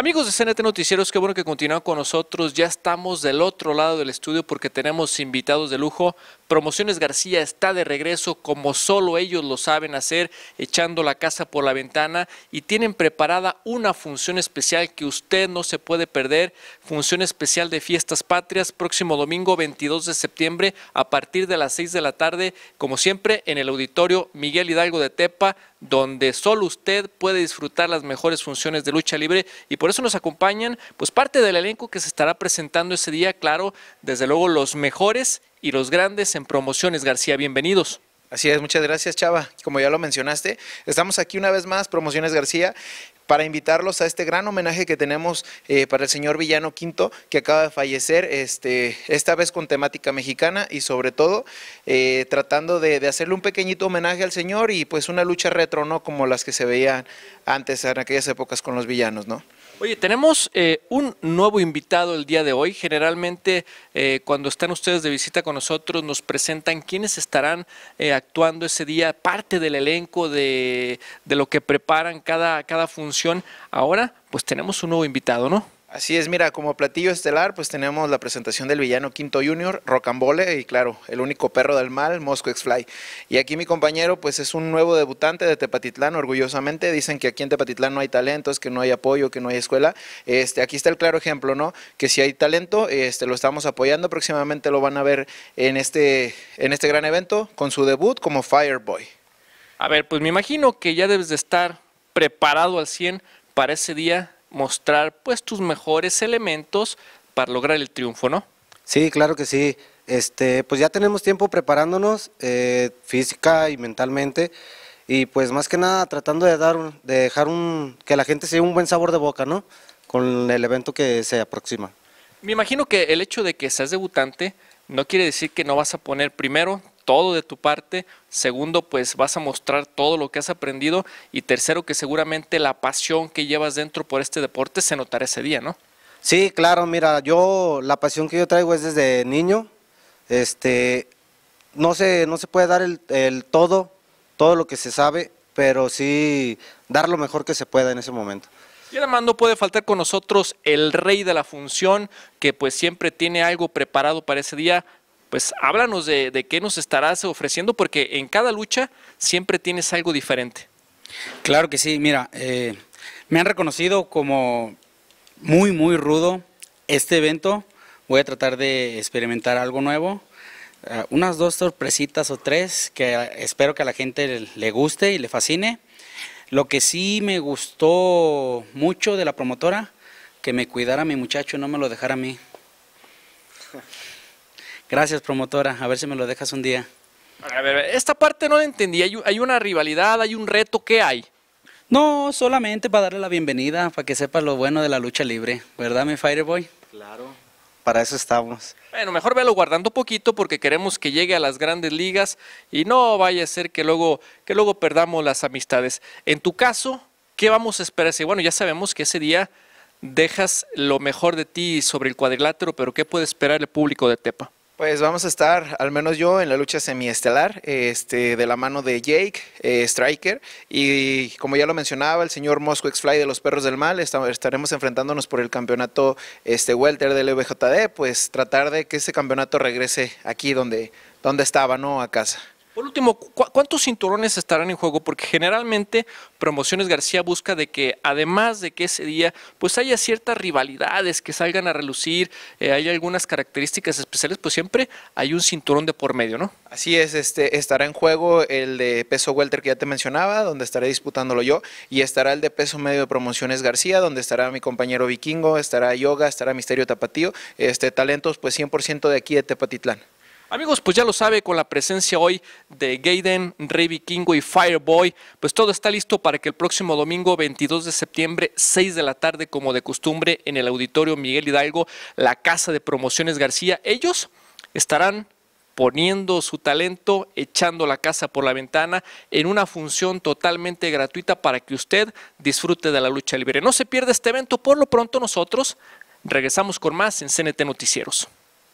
Amigos de CNT Noticieros, qué bueno que continúan con nosotros. Ya estamos del otro lado del estudio porque tenemos invitados de lujo. Promociones García está de regreso como solo ellos lo saben hacer, echando la casa por la ventana y tienen preparada una función especial que usted no se puede perder. Función especial de Fiestas Patrias, próximo domingo 22 de septiembre a partir de las 6 de la tarde, como siempre, en el auditorio Miguel Hidalgo de Tepa donde solo usted puede disfrutar las mejores funciones de lucha libre y por eso nos acompañan pues parte del elenco que se estará presentando ese día, claro, desde luego los mejores y los grandes en promociones. García, bienvenidos. Así es, muchas gracias Chava. Como ya lo mencionaste, estamos aquí una vez más, Promociones García, para invitarlos a este gran homenaje que tenemos eh, para el señor Villano Quinto, que acaba de fallecer, este, esta vez con temática mexicana y sobre todo eh, tratando de, de, hacerle un pequeñito homenaje al señor y pues una lucha retro, ¿no? Como las que se veían antes en aquellas épocas con los villanos, ¿no? Oye, tenemos eh, un nuevo invitado el día de hoy. Generalmente eh, cuando están ustedes de visita con nosotros nos presentan quiénes estarán eh, actuando ese día, parte del elenco de, de lo que preparan cada, cada función. Ahora pues tenemos un nuevo invitado, ¿no? Así es, mira, como platillo estelar, pues tenemos la presentación del villano Quinto Junior, Rocambole y claro, el único perro del mal, moscow X-Fly. Y aquí mi compañero, pues es un nuevo debutante de Tepatitlán, orgullosamente. Dicen que aquí en Tepatitlán no hay talentos, que no hay apoyo, que no hay escuela. Este, aquí está el claro ejemplo, ¿no? Que si hay talento, este, lo estamos apoyando. Próximamente lo van a ver en este, en este gran evento con su debut como Fireboy. A ver, pues me imagino que ya debes de estar preparado al 100 para ese día mostrar pues tus mejores elementos para lograr el triunfo, ¿no? Sí, claro que sí. Este, pues ya tenemos tiempo preparándonos eh, física y mentalmente y pues más que nada tratando de dar, de dejar un, que la gente se un buen sabor de boca, ¿no? Con el evento que se aproxima. Me imagino que el hecho de que seas debutante no quiere decir que no vas a poner primero todo de tu parte. Segundo, pues vas a mostrar todo lo que has aprendido. Y tercero, que seguramente la pasión que llevas dentro por este deporte se notará ese día, ¿no? Sí, claro, mira, yo la pasión que yo traigo es desde niño. Este, no se, no se puede dar el, el todo, todo lo que se sabe, pero sí dar lo mejor que se pueda en ese momento. Y además no puede faltar con nosotros el rey de la función, que pues siempre tiene algo preparado para ese día pues háblanos de, qué nos estarás ofreciendo, porque en cada lucha siempre tienes algo diferente. Claro que sí, mira, eh, me han reconocido como muy, muy rudo este evento. Voy a tratar de experimentar algo nuevo. Eh, unas dos sorpresitas o tres que eh, espero que a la gente le guste y le fascine. Lo que sí me gustó mucho de la promotora, que me cuidara mi muchacho, y no me lo dejara a mí. Gracias, promotora. A ver si me lo dejas un día. A ver, esta parte no la entendí. Hay, una rivalidad, hay un reto, ¿qué hay? No, solamente para darle la bienvenida, para que sepas lo bueno de la lucha libre. ¿Verdad, mi Fireboy? Claro, para eso estamos. Bueno, mejor velo guardando poquito porque queremos que llegue a las grandes ligas y no vaya a ser que luego, que luego perdamos las amistades. En tu caso, ¿qué vamos a esperar? Si bueno, ya sabemos que ese día dejas lo mejor de ti sobre el cuadrilátero, pero ¿qué puede esperar el público de Tepa? Pues vamos a estar, al menos yo, en la lucha semiestelar, este, de la mano de Jake, eh, Striker, y como ya lo mencionaba, el señor Mosco X-Fly de los Perros del Mal, estaremos enfrentándonos por el campeonato este, Welter del LBJD, pues tratar de que ese campeonato regrese aquí donde, donde estaba, ¿no? A casa. Por último, ¿cuántos cinturones estarán en juego? Porque generalmente Promociones García busca de que además de que ese día pues haya ciertas rivalidades que salgan a relucir, eh, hay algunas características especiales, pues siempre hay un cinturón de por medio, ¿no? Así es, este estará en juego el de peso welter que ya te mencionaba, donde estaré disputándolo yo, y estará el de peso medio de Promociones García, donde estará mi compañero Vikingo, estará Yoga, estará Misterio Tapatío, este talentos pues 100% de aquí de Tepatitlán. Amigos, pues ya lo sabe, con la presencia hoy de Gaiden, Rey Kingo y Fireboy, pues todo está listo para que el próximo domingo 22 de septiembre, 6 de la tarde, como de costumbre, en el auditorio Miguel Hidalgo, la Casa de Promociones García, ellos estarán poniendo su talento, echando la casa por la ventana en una función totalmente gratuita para que usted disfrute de la lucha libre. No se pierda este evento, por lo pronto nosotros regresamos con más en CNT Noticieros.